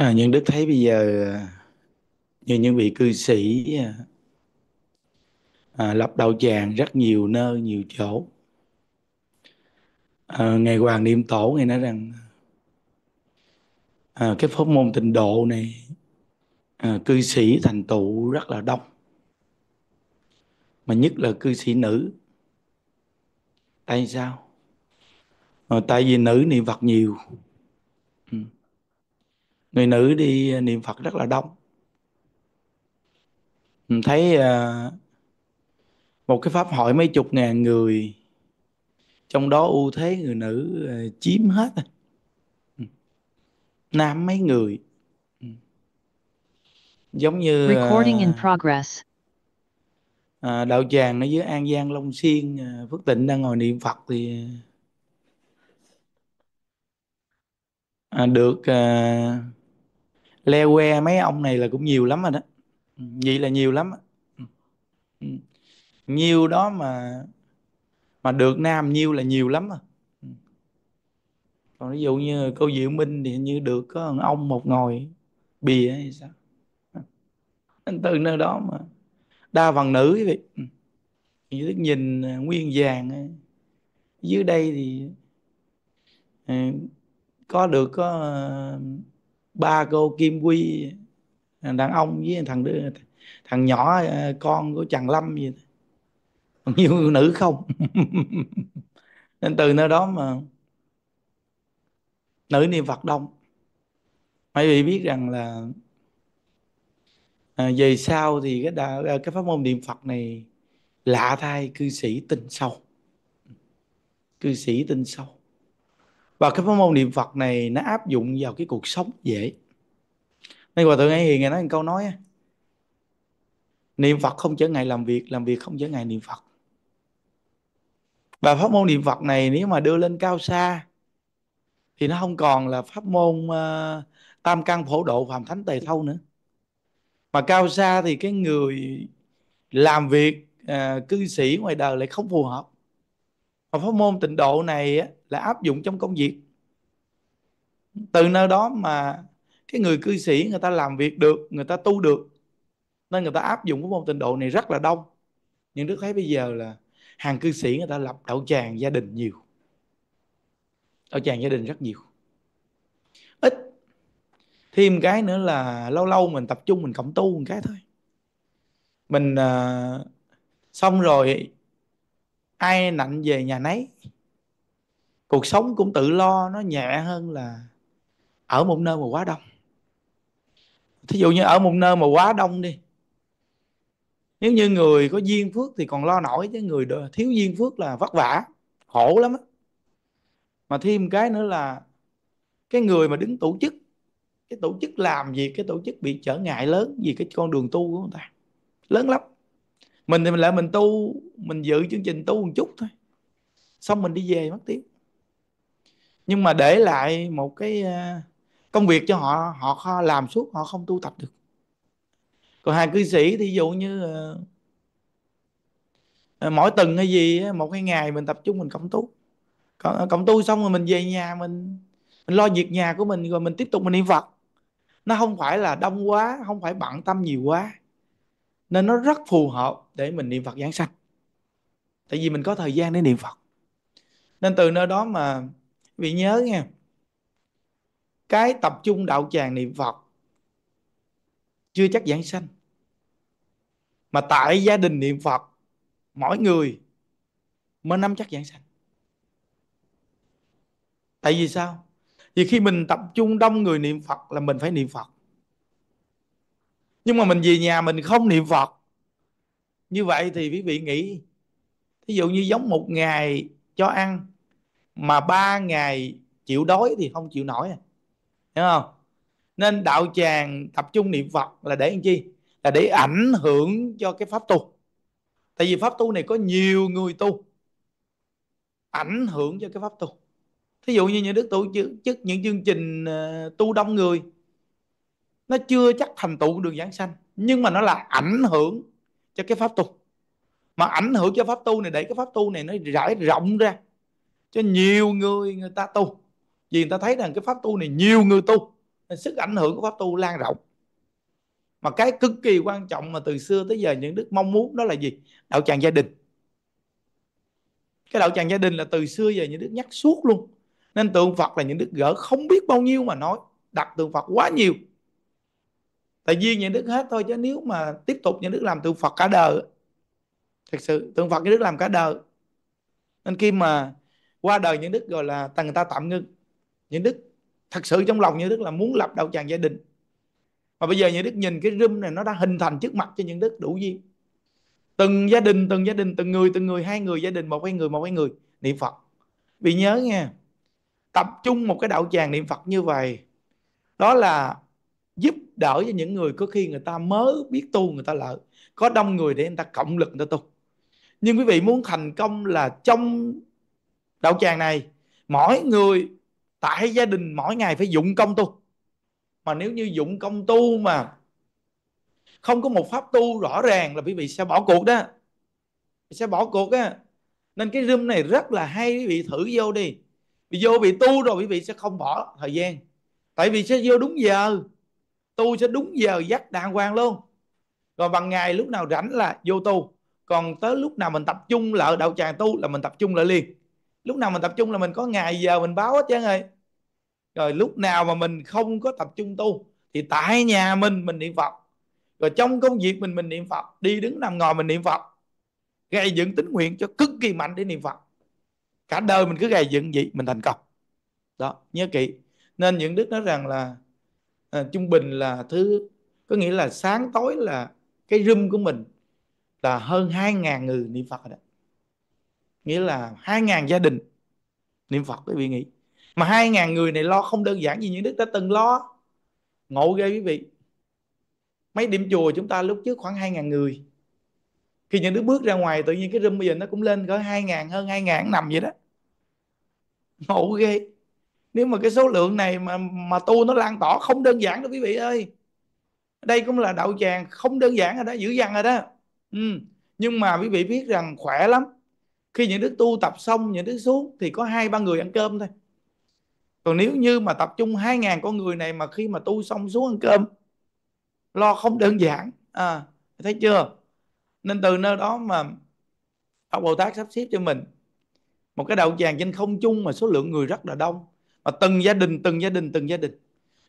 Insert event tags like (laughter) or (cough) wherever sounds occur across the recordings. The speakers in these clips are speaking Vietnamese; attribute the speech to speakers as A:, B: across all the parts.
A: À, nhưng Đức thấy bây giờ như những vị cư sĩ à, à lập đạo tràng rất nhiều nơi, nhiều chỗ. À, Ngài Hoàng Niệm Tổ Ngài nói rằng à, cái pháp môn tịnh độ này à, cư sĩ thành tựu rất là đông. Mà nhất là cư sĩ nữ. Tại sao? À, tại vì nữ niệm Phật nhiều người nữ đi à, niệm phật rất là đông mình thấy à, một cái pháp hội mấy chục ngàn người trong đó ưu thế người nữ à, chiếm hết ừ. nam mấy người ừ. giống như Recording in progress. À, đạo tràng ở dưới An Giang Long Xuyên Phước Tịnh đang ngồi niệm Phật thì à, được à, le que mấy ông này là cũng nhiều lắm rồi đó ừ, vậy là nhiều lắm ừ. ừ. nhiều đó mà mà được nam nhiêu là nhiều lắm à còn ví dụ như cô Diệu Minh thì như được có một ông một ngồi bìa hay sao từ nơi đó mà đa phần nữ quý vị những nhìn à, nguyên vàng dưới đây thì à, có được có à, ba cô kim quy đàn ông với thằng đứa, thằng nhỏ ờ, con của chàng lâm gì đó. còn nhiều nữ không (laughs) nên từ nơi đó mà nữ niệm phật đông mấy vị biết rằng là à, về sau thì cái đà, ờ, cái pháp môn niệm phật này lạ thay cư sĩ tinh sâu cư sĩ tinh sâu và cái pháp môn niệm phật này nó áp dụng vào cái cuộc sống dễ nên hòa thượng ấy hiền ngài nói một câu nói niệm phật không trở ngại làm việc làm việc không trở ngại niệm phật và pháp môn niệm phật này nếu mà đưa lên cao xa thì nó không còn là pháp môn uh, tam căn phổ độ phạm thánh tề thâu nữa mà cao xa thì cái người làm việc uh, cư sĩ ngoài đời lại không phù hợp và pháp môn tịnh độ này là áp dụng trong công việc từ nơi đó mà cái người cư sĩ người ta làm việc được người ta tu được nên người ta áp dụng cái môn tịnh độ này rất là đông nhưng đức thấy bây giờ là hàng cư sĩ người ta lập đạo tràng gia đình nhiều đạo tràng gia đình rất nhiều ít thêm cái nữa là lâu lâu mình tập trung mình cộng tu một cái thôi mình uh, xong rồi ai nặng về nhà nấy cuộc sống cũng tự lo nó nhẹ hơn là ở một nơi mà quá đông thí dụ như ở một nơi mà quá đông đi nếu như người có duyên phước thì còn lo nổi chứ người thiếu duyên phước là vất vả khổ lắm á mà thêm cái nữa là cái người mà đứng tổ chức cái tổ chức làm gì cái tổ chức bị trở ngại lớn vì cái con đường tu của người ta lớn lắm mình thì mình lại mình tu mình dự chương trình tu một chút thôi xong mình đi về mất tiếng nhưng mà để lại một cái ờ, công việc cho họ họ làm suốt họ không tu tập được còn hàng cư sĩ thì ví dụ như ờ, ờ, mỗi tuần hay gì một cái ngày mình tập trung mình cộng tu cộng, cộng tu xong rồi mình về nhà mình mình lo việc nhà của mình rồi mình tiếp tục mình niệm phật nó không phải là đông quá không phải bận tâm nhiều quá nên nó rất phù hợp để mình niệm Phật giảng sanh tại vì mình có thời gian để niệm Phật nên từ nơi đó mà vị nhớ nha, cái tập trung đạo tràng niệm Phật chưa chắc giảng sanh mà tại gia đình niệm Phật mỗi người mới nắm chắc giảng sanh tại vì sao vì khi mình tập trung đông người niệm Phật là mình phải niệm Phật nhưng mà mình về nhà mình không niệm phật như vậy thì quý vị nghĩ ví dụ như giống một ngày cho ăn mà ba ngày chịu đói thì không chịu nổi à? hiểu không nên đạo tràng tập trung niệm phật là để làm chi là để ảnh hưởng cho cái pháp tu tại vì pháp tu này có nhiều người tu ảnh hưởng cho cái pháp tu thí dụ như những đức tổ chức những chương trình ờ, tu đông người nó chưa chắc thành tựu được giảng sanh nhưng mà nó là ảnh hưởng cho cái pháp tu mà ảnh hưởng cho pháp tu này để cái pháp tu này nó rải rộng ra cho nhiều người người ta tu vì người ta thấy rằng cái pháp tu này nhiều người tu nên sức ảnh hưởng của pháp tu lan rộng mà cái cực kỳ quan trọng mà từ xưa tới giờ những đức mong muốn đó là gì đạo tràng gia đình cái đạo tràng gia đình là từ xưa giờ những đức nhắc suốt luôn nên tượng phật là những đức gỡ không biết bao nhiêu mà nói đặt tượng phật quá nhiều tại duyên nhà đức hết thôi chứ nếu mà tiếp tục nhà đức làm tượng phật cả đời thật sự tượng phật nhà đức làm cả đời nên khi mà qua đời những đức gọi là người ta tạm ngưng những đức thật sự trong lòng những đức là muốn lập đạo tràng gia đình mà bây giờ những đức nhìn cái room này nó đã hình thành trước mặt cho những đức đủ duyên từng gia đình từng gia đình từng người từng người hai người gia đình một hai người một hai người niệm phật vì nhớ nghe tập trung một cái đạo tràng niệm phật như vậy đó là đỡ cho những người có khi người ta mới biết tu người ta lợi có đông người để người ta cộng lực người ta tu nhưng quý vị muốn thành công là trong đạo tràng này mỗi người tại gia đình mỗi ngày phải dụng công tu mà nếu như dụng công tu mà không có một pháp tu rõ ràng là quý vị sẽ bỏ cuộc đó sẽ bỏ cuộc á nên cái room này rất là hay quý vị thử vô đi vì vô bị tu rồi quý vị sẽ không bỏ thời gian tại vì sẽ vô đúng giờ tu sẽ đúng giờ dắt đàng hoàng luôn còn bằng ngày lúc nào rảnh là vô tu còn tới lúc nào mình tập trung là ở đạo tràng tu là mình tập trung lại liền lúc nào mình tập trung là mình có ngày giờ mình báo hết chứ ơi rồi lúc nào mà mình không có tập trung tu thì tại nhà mình mình niệm phật rồi trong công việc mình mình niệm phật đi đứng nằm ngồi mình niệm phật gây dựng tính nguyện cho cực kỳ mạnh để niệm phật cả đời mình cứ gây dựng vậy mình thành công đó nhớ kỹ nên những đức nói rằng là à, trung bình là thứ có nghĩa là sáng tối là cái room của mình là hơn 2.000 người niệm Phật rồi đó nghĩa là 2.000 gia đình niệm Phật quý vị nghĩ mà 2.000 người này lo không đơn giản gì những đức đã từng lo ngộ ghê quý vị mấy điểm chùa chúng ta lúc trước khoảng 2.000 người khi những đứa bước ra ngoài tự nhiên cái room bây giờ nó cũng lên cỡ 2.000 hơn 2.000 nằm vậy đó ngộ ghê nếu mà cái số lượng này mà mà tu nó lan tỏa không đơn giản đâu quý vị ơi đây cũng là đạo tràng không đơn giản rồi đó dữ dằn rồi đó ừ. nhưng mà quý vị biết rằng khỏe lắm khi những đứa tu tập xong những đứa xuống thì có hai ba người ăn cơm thôi còn nếu như mà tập trung hai ngàn con người này mà khi mà tu xong xuống ăn cơm lo không đơn giản à, thấy chưa nên từ nơi đó mà ông bồ tát sắp xếp cho mình một cái đạo tràng trên không chung mà số lượng người rất là đông mà từng gia đình từng gia đình từng gia đình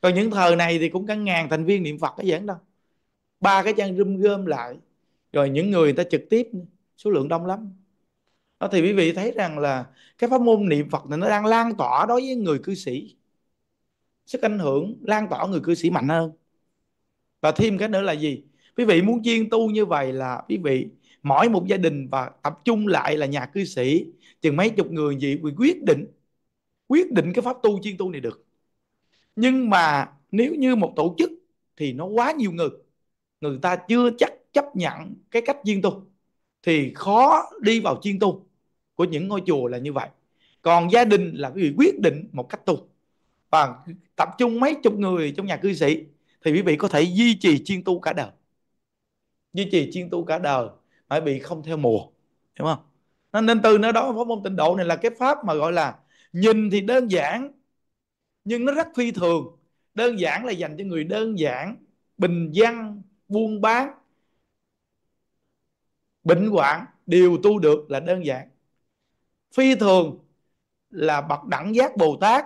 A: còn những thời này thì cũng cả ngàn thành viên niệm phật cái giảng đâu ba cái trang rung gom lại rồi những người, người ta trực tiếp số lượng đông lắm đó thì quý vị thấy rằng là cái pháp môn niệm phật này nó đang lan tỏa đối với người cư sĩ sức ảnh hưởng lan tỏa người cư sĩ mạnh hơn và thêm cái nữa là gì quý vị muốn chuyên tu như vậy là quý vị mỗi một gia đình và tập trung lại là nhà cư sĩ chừng mấy chục người gì quyết định quyết định cái pháp tu chuyên tu này được nhưng mà nếu như một tổ chức thì nó quá nhiều người người ta chưa chắc chấp nhận cái cách chuyên tu thì khó đi vào chuyên tu của những ngôi chùa là như vậy còn gia đình là cái quyết định một cách tu và tập trung mấy chục người trong nhà cư sĩ thì quý vị có thể duy trì chuyên tu cả đời duy trì chuyên tu cả đời bởi bị không theo mùa hiểu không nên từ nơi đó pháp môn tịnh độ này là cái pháp mà gọi là nhìn thì đơn giản nhưng nó rất phi thường đơn giản là dành cho người đơn giản bình dân buôn bán bệnh hoạn đều tu được là đơn giản phi thường là bậc đẳng giác bồ tát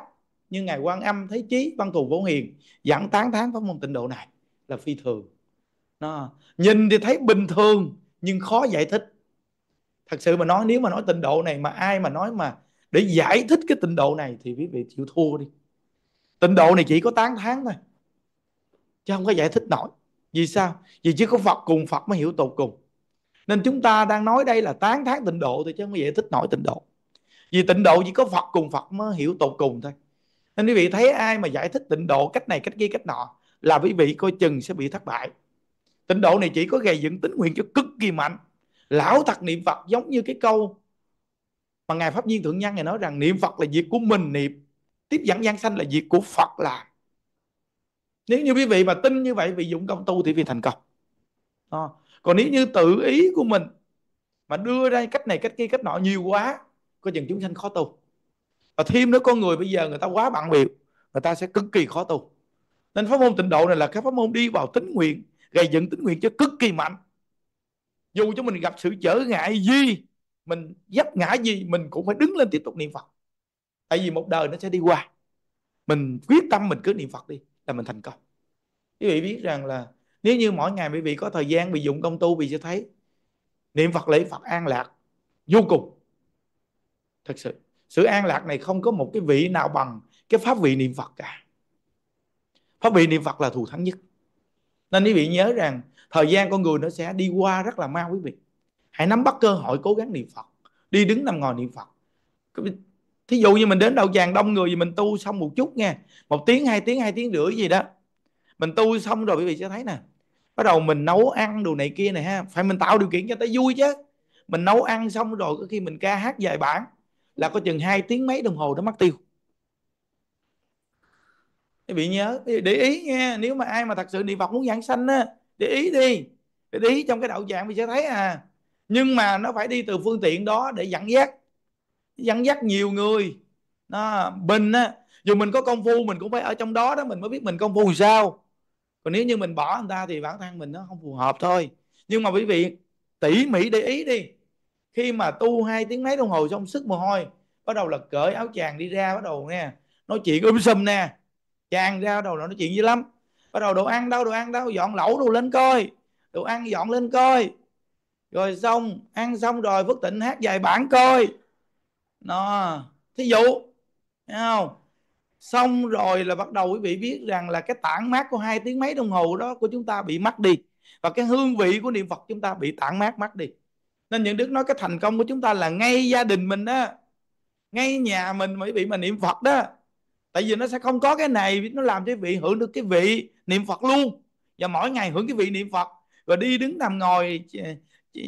A: như ngài quan âm thấy chí văn thù phổ hiền dẫn tán tháng pháp môn tịnh độ này là phi thường nó nhìn thì thấy bình thường nhưng khó giải thích thật sự mà nói nếu mà nói tịnh độ này mà ai mà nói mà để giải thích cái tịnh độ này thì quý vị chịu thua đi tịnh độ này chỉ có tán tháng thôi chứ không có giải thích nổi vì sao vì chỉ có phật cùng phật mới hiểu tột cùng nên chúng ta đang nói đây là tán tháng tịnh độ thì chứ không có giải thích nổi tịnh độ vì tịnh độ chỉ có phật cùng phật mới hiểu tột cùng thôi nên quý vị thấy ai mà giải thích tịnh độ cách này cách kia cách nọ là quý vị coi chừng sẽ bị thất bại tịnh độ này chỉ có gây dựng tính nguyện cho cực kỳ mạnh lão thật niệm phật giống như cái câu mà ngài pháp viên thượng nhân ngài nói rằng niệm phật là việc của mình niệm tiếp dẫn gian sanh là việc của phật làm nếu như quý vị mà tin như vậy vì dụng công tu thì vì thành công à. còn nếu như tự ý của mình mà đưa ra cách này cách kia cách nọ nhiều quá có chừng chúng sanh khó tu và thêm nữa con người bây giờ người ta quá bận biểu người ta sẽ cực kỳ khó tu nên pháp môn tịnh độ này là cái pháp môn đi vào tính nguyện gây dựng tính nguyện cho cực kỳ mạnh dù cho mình gặp sự trở ngại gì mình dấp ngã gì mình cũng phải đứng lên tiếp tục niệm phật tại vì một đời nó sẽ đi qua mình quyết tâm mình cứ niệm phật đi là mình thành công quý vị biết rằng là nếu như mỗi ngày quý vị có thời gian bị dụng công tu vì sẽ thấy niệm phật lễ phật an lạc vô cùng thật sự sự an lạc này không có một cái vị nào bằng cái pháp vị niệm phật cả pháp vị niệm phật là thù thắng nhất nên quý vị nhớ rằng thời gian con người nó sẽ đi qua rất là mau quý vị hãy nắm bắt cơ hội cố gắng niệm phật đi đứng nằm ngồi niệm phật thí dụ như mình đến đầu vàng đông người thì mình tu xong một chút nghe một tiếng hai tiếng hai tiếng rưỡi gì đó mình tu xong rồi quý vị sẽ thấy nè bắt đầu mình nấu ăn đồ này kia này ha phải mình tạo điều kiện cho tới vui chứ mình nấu ăn xong rồi có khi mình ca hát vài bản là có chừng hai tiếng mấy đồng hồ đó mất tiêu quý vị nhớ để ý nghe nếu mà ai mà thật sự niệm phật muốn giảng sanh á để ý đi để ý trong cái đạo dạng mình sẽ thấy à nhưng mà nó phải đi từ phương tiện đó để dẫn dắt dẫn dắt nhiều người đó, bình á dù mình có công phu mình cũng phải ở trong đó đó mình mới biết mình công phu sao còn nếu như mình bỏ người ta thì bản thân mình nó không phù hợp thôi nhưng mà quý vị tỉ mỉ để ý đi khi mà tu hai tiếng mấy đồng hồ xong sức mồ hôi bắt đầu là cởi áo chàng đi ra bắt đầu nghe nói chuyện um sùm nè chàng ra bắt đầu là nói chuyện dữ lắm bắt đầu đồ ăn đâu đồ ăn đâu dọn lẩu đồ lên coi đồ ăn dọn lên coi rồi xong ăn xong rồi phước tịnh hát dài bản coi nó thí dụ thấy không xong rồi là bắt đầu quý vị biết rằng là cái tản mát của hai tiếng mấy đồng hồ đó của chúng ta bị mất đi và cái hương vị của niệm phật chúng ta bị tản mát mất đi nên những đức nói cái thành công của chúng ta là ngay gia đình mình đó ngay nhà mình mà quý vị mà niệm phật đó tại vì nó sẽ không có cái này nó làm cho quý vị hưởng được cái vị niệm phật luôn và mỗi ngày hưởng cái vị niệm phật rồi đi đứng nằm ngồi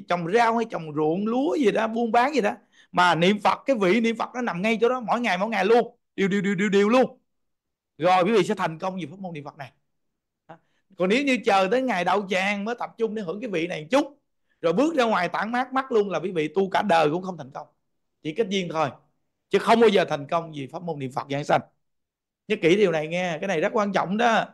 A: trồng rau hay trồng ruộng lúa gì đó buôn bán gì đó mà niệm phật cái vị niệm phật nó nằm ngay chỗ đó mỗi ngày mỗi ngày luôn điều điều điều điều điều luôn rồi quý vị sẽ thành công về pháp môn niệm phật này còn nếu như chờ tới ngày đậu tràng mới tập trung để hưởng cái vị này một chút rồi bước ra ngoài tản mát mắt luôn là quý vị tu cả đời cũng không thành công chỉ kết duyên thôi chứ không bao giờ thành công vì pháp môn niệm phật giảng sanh nhớ kỹ điều này nghe cái này rất quan trọng đó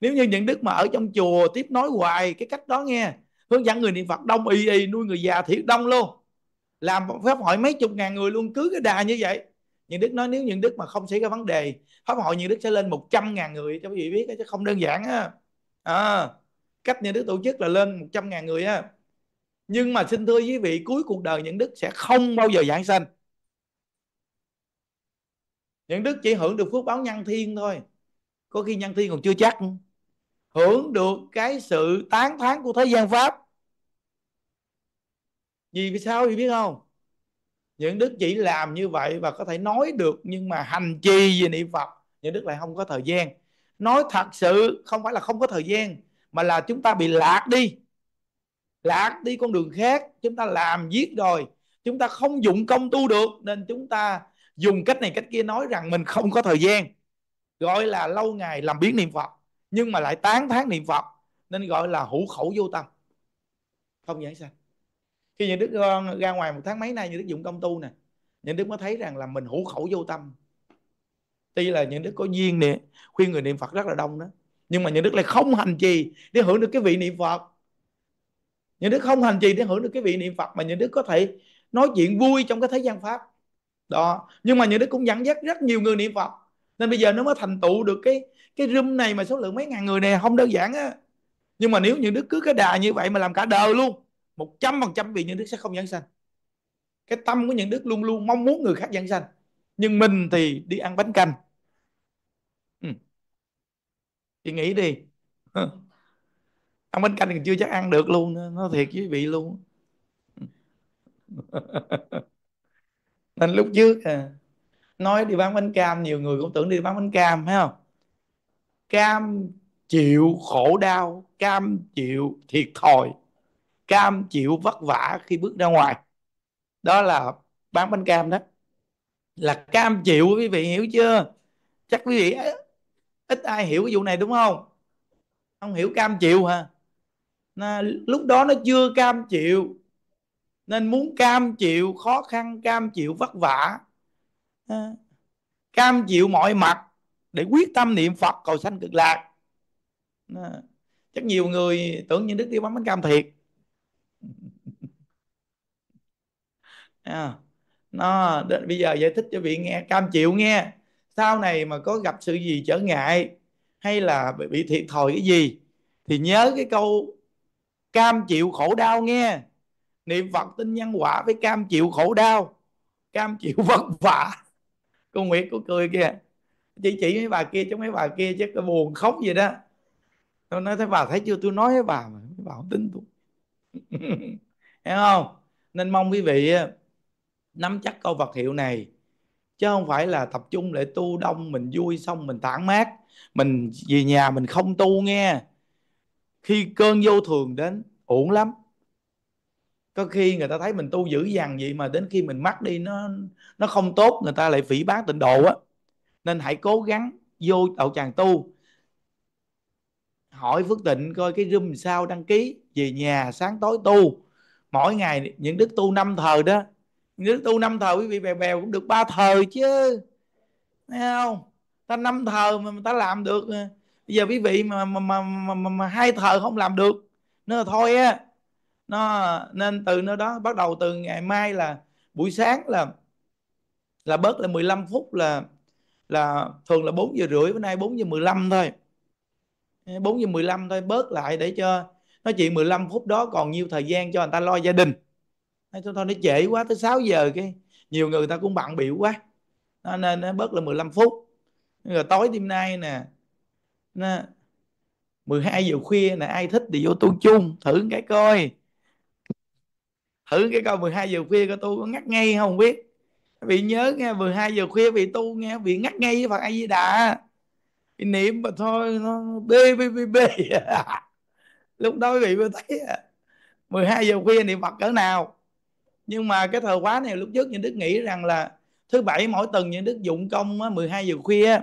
A: nếu như những đức mà ở trong chùa tiếp nói hoài cái cách đó nghe hướng dẫn người niệm phật đông y y nuôi người già thiệt đông luôn làm pháp hội mấy chục ngàn người luôn cứ cái đà như vậy những đức nói nếu những đức mà không xảy ra vấn đề pháp hội những đức sẽ lên 100 ngàn người cho quý vị biết chứ không đơn giản á à, cách những đức tổ chức là lên 100 ngàn người á nhưng mà xin thưa quý vị cuối cuộc đời những đức sẽ không bao giờ giảng sanh những đức chỉ hưởng được phước báo nhân thiên thôi có khi nhân thiên còn chưa chắc hưởng được cái sự tán thán của thế gian pháp vì sao thì biết không những đức chỉ làm như vậy và có thể nói được nhưng mà hành trì về niệm phật những đức lại không có thời gian nói thật sự không phải là không có thời gian mà là chúng ta bị lạc đi lạc đi con đường khác chúng ta làm giết rồi chúng ta không dụng công tu được nên chúng ta dùng cách này cách kia nói rằng mình không có thời gian gọi là lâu ngày làm biến niệm phật nhưng mà lại tán thán niệm phật nên gọi là hữu khẩu vô tâm không vậy sao khi những đức ờ, ra ngoài một tháng mấy nay những đức dụng công tu nè những đức mới thấy rằng là mình hữu khẩu vô tâm tuy là những đức có duyên nè khuyên người niệm phật rất là đông đó nhưng mà những đức lại không hành trì để hưởng được cái vị niệm phật những đức không hành trì để hưởng được cái vị niệm phật mà những đức có thể nói chuyện vui trong cái thế gian pháp đó nhưng mà những đức cũng dẫn dắt rất nhiều người niệm phật nên bây giờ nó mới thành tựu được cái cái room này mà số lượng mấy ngàn người này không đơn giản á nhưng mà nếu những đức cứ cái đà như vậy mà làm cả đời luôn một trăm phần trăm vị nhân đức sẽ không giảng sanh cái tâm của nhân đức luôn luôn mong muốn người khác giảng sanh nhưng mình thì đi ăn bánh canh ừ. chị nghĩ đi ăn bánh canh thì chưa chắc ăn được luôn nó thiệt với vị luôn (laughs) nên lúc trước à, nói đi bán bánh cam nhiều người cũng tưởng đi bán bánh cam phải không cam chịu khổ đau cam chịu thiệt thòi cam chịu vất vả khi bước ra ngoài đó là bán bánh cam đó là cam chịu quý vị hiểu chưa chắc quý vị ít ai hiểu cái vụ này đúng không không hiểu cam chịu hả nó, lúc đó nó chưa cam chịu nên muốn cam chịu khó khăn cam chịu vất vả ờ, cam chịu mọi mặt để quyết tâm niệm phật cầu sanh cực lạc ờ, chắc nhiều người tưởng như đức đi bán bánh cam thiệt à, nó bây giờ giải thích cho vị nghe cam chịu nghe sau này mà có gặp sự gì trở ngại hay là bị thiệt thòi cái gì thì nhớ cái câu cam chịu khổ đau nghe niệm phật tin nhân quả với cam chịu khổ đau cam chịu (laughs) vất vả cô nguyệt có cười kìa chỉ chỉ mấy bà kia cho mấy bà kia chắc là buồn khóc vậy đó tôi nói thấy bà thấy chưa tôi nói với bà mà bà không tin tôi hiểu (laughs) không nên mong quý vị nắm chắc câu vật hiệu này chứ không phải là tập trung để tu đông mình vui xong mình tản mát mình về nhà mình không tu nghe khi cơn vô thường đến uổng lắm có khi người ta thấy mình tu dữ dằn vậy mà đến khi mình mắc đi nó nó không tốt người ta lại phỉ bác tịnh độ á nên hãy cố gắng vô đạo tràng tu hỏi phước tịnh coi cái room sao đăng ký về nhà sáng tối tu mỗi ngày những đức tu năm thờ đó nếu tu năm thờ quý vị bèo bèo cũng được ba thờ chứ thấy không ta năm thờ mà ta làm được bây giờ quý vị mà mà mà, mà, mà, mà hai thờ không làm được nó là thôi á nó nên từ nơi đó bắt đầu từ ngày mai là buổi sáng là là bớt là 15 phút là là thường là 4 giờ rưỡi bữa nay 4 giờ 15 thôi 4 giờ 15 thôi bớt lại để cho nói chuyện 15 phút đó còn nhiều thời gian cho người ta lo gia đình nói thôi, thôi nó trễ quá tới 6 giờ cái nhiều người ta cũng bận biểu quá nó, nên nó bớt là 15 phút rồi tối đêm nay nè nó 12 giờ khuya nè ai thích thì vô tu chung thử cái coi thử cái coi 12 giờ khuya coi tôi có ngắt ngay không biết vì nhớ nghe 12 giờ khuya vì tu nghe vì ngắt ngay với Phật A Di Đà vì niệm mà thôi nó bê bê bê bê (laughs) lúc đó quý vị mới thấy 12 à, giờ khuya niệm Phật cỡ nào nhưng mà cái thời khóa này lúc trước những đức nghĩ rằng là thứ bảy mỗi tuần những đức dụng công 12 giờ khuya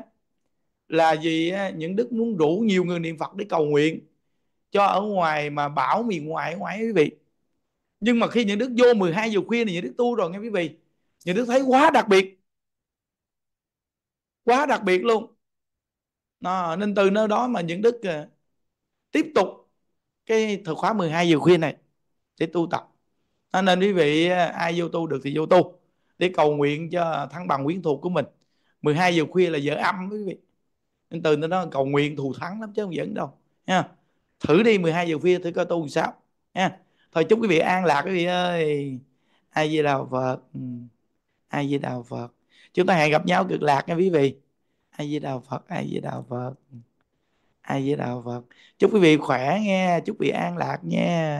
A: là vì những đức muốn rủ nhiều người niệm phật để cầu nguyện cho ở ngoài mà bảo miền ngoài ngoài quý vị nhưng mà khi những đức vô 12 giờ khuya thì những đức tu rồi nghe quý vị những đức thấy quá đặc biệt quá đặc biệt luôn à, nên từ nơi đó mà những đức à, tiếp tục cái thời khóa 12 giờ khuya này để tu tập nên, nên quý vị à, ai vô tu được thì vô tu để cầu nguyện cho thắng bằng quyến thuộc của mình 12 giờ khuya là giờ âm quý vị nên từ nó cầu nguyện thù thắng lắm chứ không dẫn đâu nha thử đi 12 giờ khuya thử coi tu làm sao nha thôi chúc quý vị an lạc quý vị ơi ai di đà phật ừ. ai di đà phật chúng ta hẹn gặp nhau cực lạc nha quý vị ai di đà phật ai di đà phật ai di đà phật chúc quý vị khỏe nghe chúc quý vị an lạc nha